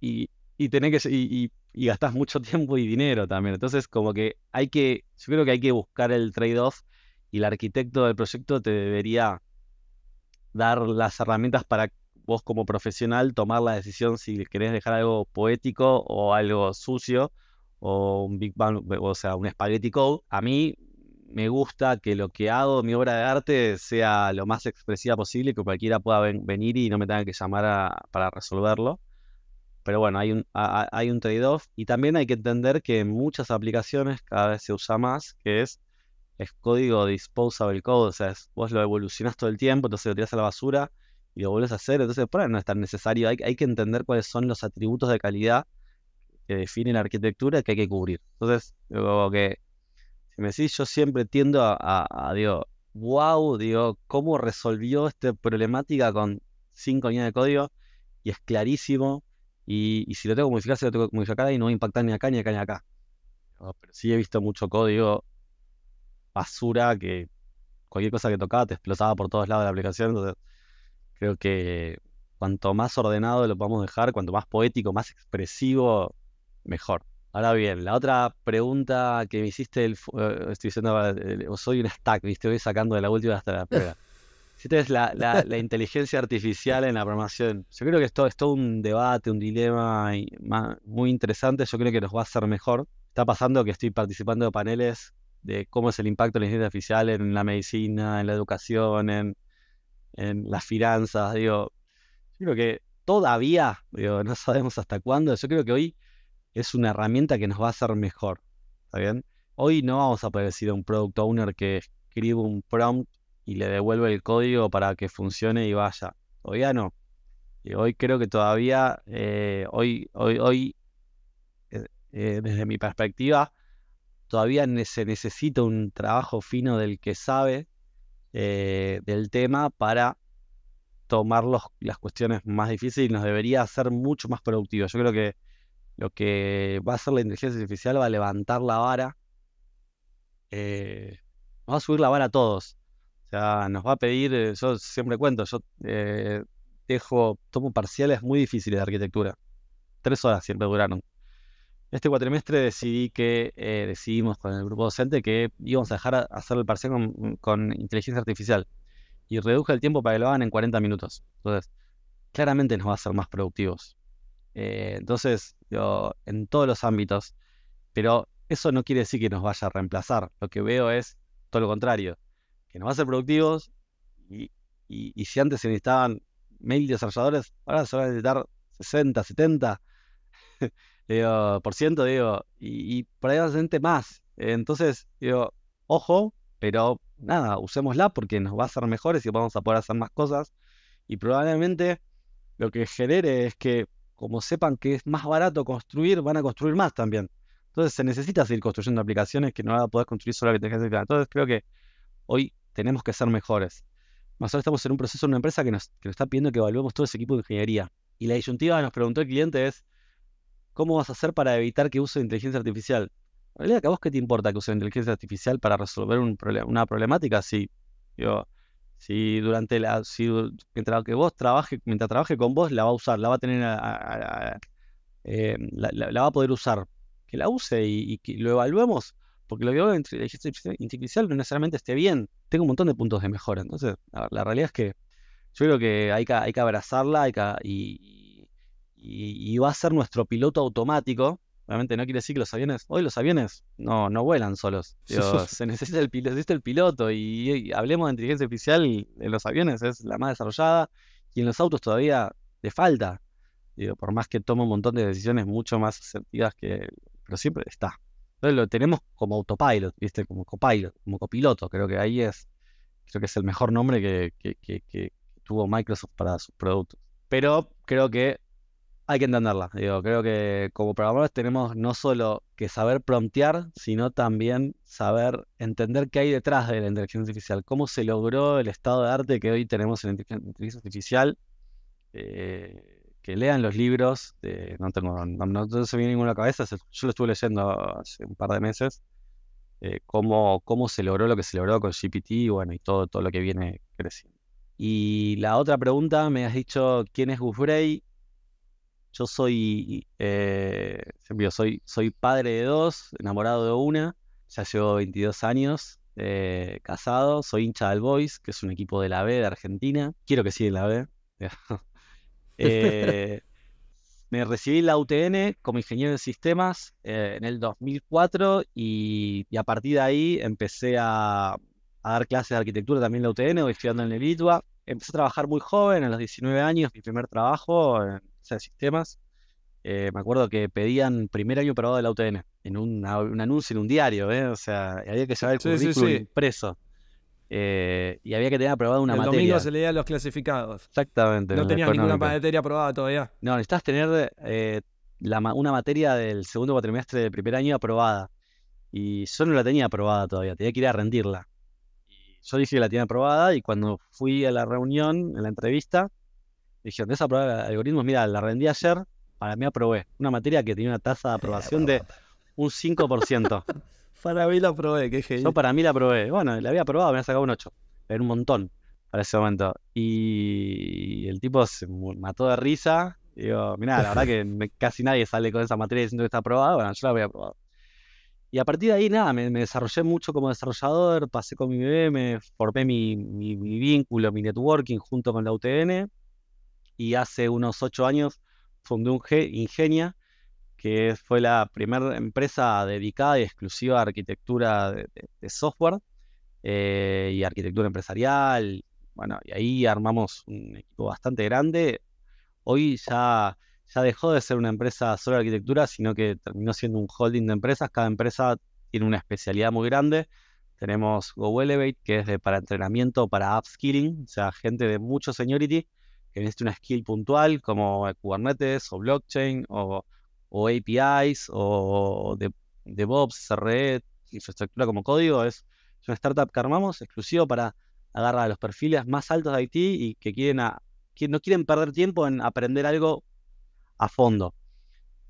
S2: Y y tenés que y, y, gastás mucho tiempo y dinero también. Entonces, como que hay que, yo creo que hay que buscar el trade-off y el arquitecto del proyecto te debería dar las herramientas para vos como profesional tomar la decisión si querés dejar algo poético o algo sucio o un Big Bang, o sea, un Spaghetti Code. A mí me gusta que lo que hago, mi obra de arte, sea lo más expresiva posible, que cualquiera pueda venir y no me tenga que llamar para resolverlo. Pero bueno, hay un, hay un trade-off y también hay que entender que en muchas aplicaciones cada vez se usa más, que es, es código disposable code, o sea, vos lo evolucionás todo el tiempo, entonces lo tirás a la basura y lo vuelves a hacer, entonces bueno, no es tan necesario, hay, que entender cuáles son los atributos de calidad que definen la arquitectura que hay que cubrir. Entonces, digo que, si me decís, yo siempre tiendo a, digo, wow, digo, cómo resolvió esta problemática con cinco líneas de código y es clarísimo y, si lo tengo que modificar, si lo tengo que modificar y no impacta ni acá, ni acá, ni acá. pero sí he visto mucho código basura que cualquier cosa que tocaba te explotaba por todos lados de la aplicación. Entonces, creo que cuanto más ordenado lo podamos dejar, cuanto más poético, más expresivo, mejor. Ahora bien, la otra pregunta que me hiciste, el, eh, estoy diciendo, eh, eh, soy un stack, ¿viste? Voy sacando de la última hasta la primera. Si tenés la, inteligencia artificial en la programación. Yo creo que esto es todo un debate, un dilema muy interesante. Yo creo que nos va a hacer mejor. Está pasando que estoy participando de paneles de cómo es el impacto de la inteligencia artificial en la medicina, en la educación, en, en las finanzas. Digo, yo creo que todavía, digo, no sabemos hasta cuándo. Yo creo que hoy es una herramienta que nos va a hacer mejor. ¿Está bien? Hoy no vamos a poder decir a un product owner que escriba un prompt y le devuelve el código para que funcione y vaya. Todavía no. Y hoy creo que todavía, eh, hoy, hoy, hoy eh, eh, desde mi perspectiva, todavía se necesita un trabajo fino del que sabe del tema para tomar las cuestiones más difíciles y nos debería hacer mucho más productivos. Yo creo que lo que va a hacer la inteligencia artificial va a levantar la vara, va a subir la vara a todos. O sea, nos va a pedir, eh, yo siempre cuento, yo eh, dejo, tomo parciales muy difíciles de arquitectura. Tres horas siempre duraron. Este cuatrimestre decidí que, eh, decidimos con el grupo docente que íbamos a dejar hacer el parcial mm, con, inteligencia artificial. Y reduje el tiempo para que lo hagan en 40 minutos. Entonces, claramente nos va a hacer más productivos. entonces, yo, en todos los ámbitos. Pero eso no quiere decir que nos vaya a reemplazar. Lo que veo es todo lo contrario que nos va a ser productivos y, si antes se necesitaban mil desarrolladores, ahora se van a necesitar 60, 70 digo, por ciento, digo, y, y más. Entonces, digo, ojo, pero nada, usémosla porque nos va a hacer mejores y vamos a poder hacer más cosas. Y probablemente lo que genere es que, como sepan que es más barato construir, van a construir más también. Entonces se necesita seguir construyendo aplicaciones que no van a poder construir solo la inteligencia Entonces creo que hoy tenemos que ser mejores. Más ahora estamos en un proceso en una empresa que nos, que está pidiendo que evaluemos todo ese equipo de ingeniería. Y la disyuntiva que nos preguntó el cliente es, ¿cómo vas a hacer para evitar que use inteligencia artificial? En realidad, ¿a vos qué te importa que use inteligencia artificial para resolver una problemática? Si, yo si durante la, mientras que vos trabaje, mientras trabaje con vos, la va a usar, la va a tener, eh, la, va a poder usar. Que la use y, y que lo evaluemos porque lo que veo en inteligencia artificial no necesariamente esté bien. Tengo un montón de puntos de mejora. Entonces, la, realidad es que yo creo que hay que, hay que abrazarla hay y, va a ser nuestro piloto automático. Obviamente no quiere decir que los aviones, hoy los aviones no, no vuelan solos. se necesita el, el piloto y, hablemos de inteligencia artificial en los aviones, es la más desarrollada y en los autos todavía le falta. por más que toma un montón de decisiones mucho más asertivas que... Pero siempre está. Entonces lo tenemos como autopilot, ¿viste? Como copilot, como copiloto. Creo que ahí es, creo que es el mejor nombre que, que, tuvo Microsoft para sus productos. Pero creo que hay que entenderla. Digo, creo que como programadores tenemos no solo que saber promptear, sino también saber entender qué hay detrás de la inteligencia artificial, cómo se logró el estado de arte que hoy tenemos en la inteligencia artificial. Eh, lean los libros, eh, no tengo, no, se viene ninguna cabeza, yo lo estuve leyendo hace un par de meses, eh, cómo, se logró lo que se logró con GPT y bueno, y todo, todo lo que viene creciendo. Y la otra pregunta, me has dicho, ¿quién es Gus Yo soy, eh, soy, soy padre de dos, enamorado de una, ya llevo 22 años, eh, casado, soy hincha del Boys, que es un equipo de la B de Argentina. Quiero que siga la B.
S1: Eh,
S2: me recibí la UTN como ingeniero de sistemas eh, en el 2004 y, a partir de ahí empecé a, dar clases de arquitectura también en la UTN, voy estudiando en el VITUA Empecé a trabajar muy joven, a los 19 años, mi primer trabajo en sistemas. Eh, me acuerdo que pedían primer año probado de la UTN en un, anuncio, en un diario, o sea, había que llevar el currículum impreso. Eh, y había que tener aprobada una materia. El domingo se
S1: leía los clasificados.
S2: Exactamente. No tenías ninguna
S1: materia aprobada todavía.
S2: No, necesitas tener eh, una materia del segundo cuatrimestre del primer año aprobada. Y yo no la tenía aprobada todavía, tenía que ir a rendirla. Y yo dije que la tenía aprobada y cuando fui a la reunión, en la entrevista, dijeron, ¿tenés el algoritmos? Mira, la rendí ayer, para mí aprobé. Una materia que tenía una tasa de eh, aprobación de un 5%. Para mí la probé, qué genial. Yo para mí la probé. Bueno, la había probado, me había sacado un 8. Era un montón para ese momento. Y el tipo se mató de risa. Digo, mira, la verdad que casi nadie sale con esa materia diciendo que está aprobada. Bueno, yo la había probado. Y a partir de ahí, nada, me, desarrollé mucho como desarrollador, pasé con mi bebé, me formé mi, vínculo, mi networking junto con la UTN. Y hace unos ocho años fundé un Ingenia, que fue la primera empresa dedicada y exclusiva a arquitectura de, software eh, y arquitectura empresarial. Bueno, y ahí armamos un equipo bastante grande. Hoy ya, ya dejó de ser una empresa solo de arquitectura, sino que terminó siendo un holding de empresas. Cada empresa tiene una especialidad muy grande. Tenemos Go que es para entrenamiento, para upskilling, o sea, gente de mucho seniority que necesita una skill puntual como Kubernetes o blockchain o o APIs o de, DevOps, red, infraestructura como código. Es, una startup que armamos exclusivo para agarrar a los perfiles más altos de IT y que quieren a, no quieren perder tiempo en aprender algo a fondo.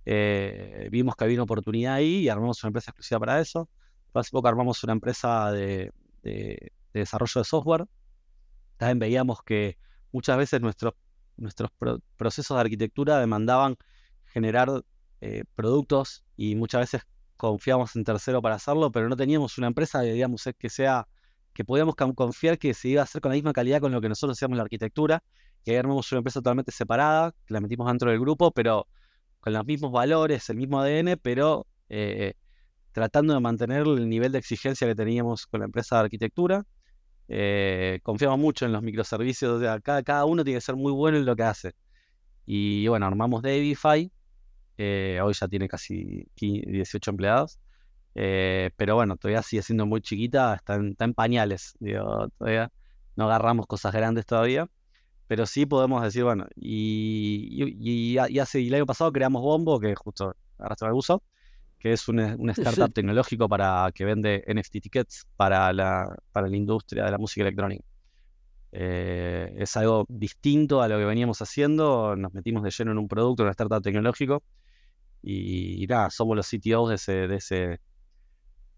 S2: Eh, vimos que había una oportunidad ahí y armamos una empresa exclusiva para eso. Hace poco armamos una empresa de, desarrollo de software. También veíamos que muchas veces nuestros, nuestros procesos de arquitectura demandaban generar eh, productos y muchas veces confiamos en tercero para hacerlo, pero no teníamos una empresa, digamos, que sea que podíamos confiar que se iba a hacer con la misma calidad con lo que nosotros hacíamos en la arquitectura, que ahí armamos una empresa totalmente separada, la metimos dentro del grupo, pero con los mismos valores, el mismo ADN, pero eh, tratando de mantener el nivel de exigencia que teníamos con la empresa de arquitectura. Eh, confiamos mucho en los microservicios, o sea, cada, cada, uno tiene que ser muy bueno en lo que hace. Y bueno, armamos Devify. Eh, hoy ya tiene casi 18 empleados. Eh, pero bueno, todavía sigue siendo muy chiquita, está en, pañales. todavía no agarramos cosas grandes todavía. Pero sí podemos decir, bueno, y, y, el año pasado creamos Bombo, que justo arrastró el uso, que es un, startup tecnológico para que vende NFT tickets para la, industria de la música electrónica. Eh, es algo distinto a lo que veníamos haciendo. Nos metimos de lleno en un producto, en una startup tecnológico, y, nada, somos los CTOs de, de,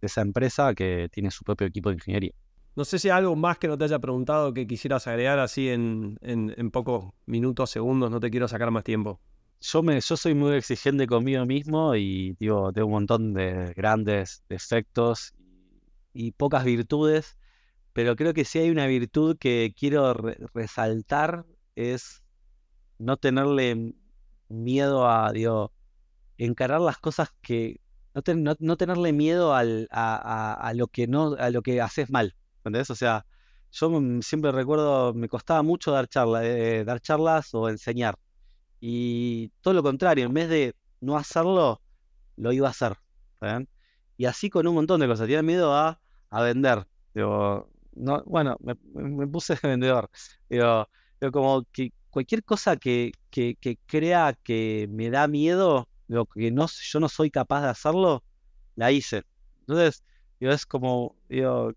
S2: esa empresa que tiene su propio equipo de ingeniería.
S1: No sé si hay algo más que no te haya preguntado que quisieras agregar así en, en, pocos minutos, segundos, no te quiero sacar más tiempo.
S2: Yo, me, yo soy muy exigente conmigo mismo y digo, tengo un montón de grandes defectos y pocas virtudes, pero creo que si hay una virtud que quiero resaltar, es no tenerle miedo a, Dios encarar las cosas que. No, tenerle miedo al, a, a, lo que no, a lo que haces mal. ¿Entendés? O sea, yo siempre recuerdo, me costaba mucho dar charlas, eh, dar charlas o enseñar. Y todo lo contrario, en vez de no hacerlo, lo iba a hacer. ¿verdad? Y así con un montón de cosas. Tenía miedo a, a vender. Digo, no, bueno, me, puse de vendedor. Digo, como que cualquier cosa que, que, que crea que me da miedo, lo que no, yo no soy capaz de hacerlo, la hice. Entonces, yo es como, digo,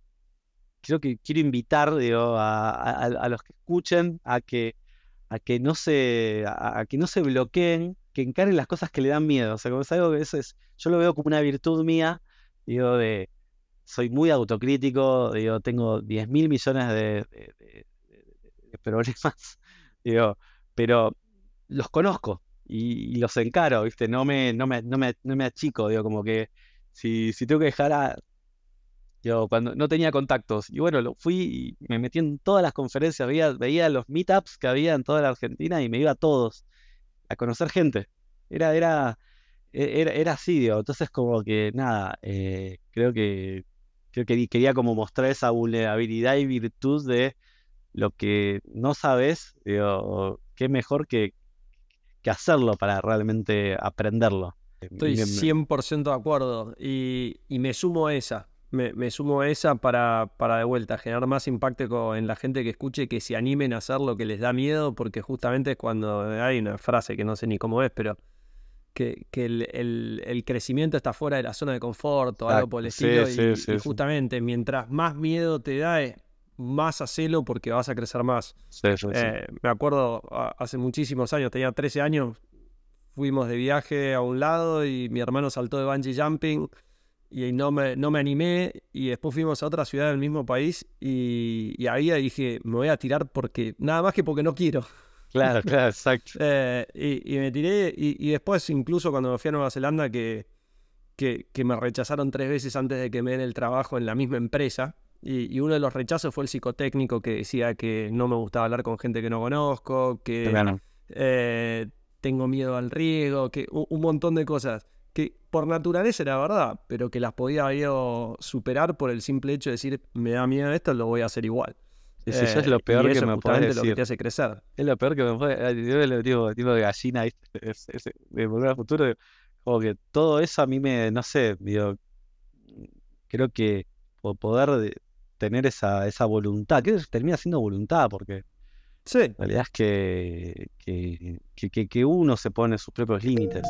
S2: creo que quiero invitar digo, a, los que escuchen a que, a que no se, a, que no se bloqueen, que encaren las cosas que le dan miedo. O sea, como es algo que yo lo veo como una virtud mía, digo, de soy muy autocrítico, digo, tengo 10 mil millones de, de problemas, digo, pero los conozco, y, los encaro, ¿viste? No me, no me, no me, no me achico, digo, como que si, si tengo que dejar a... Yo cuando no tenía contactos. Y bueno, lo fui y me metí en todas las conferencias, veía, los meetups que había en toda la Argentina y me iba a todos a conocer gente. Era, era, e, era, era así, digo. Entonces, como que nada, eh, creo que creo que quería como mostrar esa vulnerabilidad y virtud de lo que no sabes, digo, qué mejor que, que hacerlo
S1: para realmente aprenderlo. Estoy 100% de acuerdo y, me sumo a esa. Me, sumo a esa para, para, de vuelta generar más impacto en la gente que escuche, que se animen a hacer lo que les da miedo, porque justamente es cuando eh, hay una frase que no sé ni cómo es, pero que, el, crecimiento está fuera de la zona de confort o algo por el estilo. y, justamente, mientras más miedo te da, eh, más a celo porque vas a crecer más. Eh, me acuerdo hace muchísimos años, tenía 13 años, fuimos de viaje a un lado y mi hermano saltó de bungee jumping y no me, no me animé y después fuimos a otra ciudad del mismo país y, ahí dije, me voy a tirar porque, nada más que porque no quiero. Claro, claro, exacto. Eh, y, me tiré y, después incluso cuando me fui a Nueva Zelanda que me rechazaron tres veces antes de que me den el trabajo en la misma empresa. Y, uno de los rechazos fue el psicotécnico que decía que no me gustaba hablar con gente que no conozco, que eh, tengo miedo al riesgo, que un, montón de cosas que por naturaleza era verdad, pero que las podía haber superar por el simple hecho de decir, me da miedo esto, lo voy a hacer igual. eso es lo eh, peor que me puede decir. lo que te hace crecer. Es lo peor que me puede Yo lo digo, tipo de gallina,
S2: de volver futuro. Como que todo eso a mí me, no sé, creo que por poder tener esa, esa voluntad, que termina siendo voluntad, porque sí. la realidad es que, que, que uno se pone sus propios límites.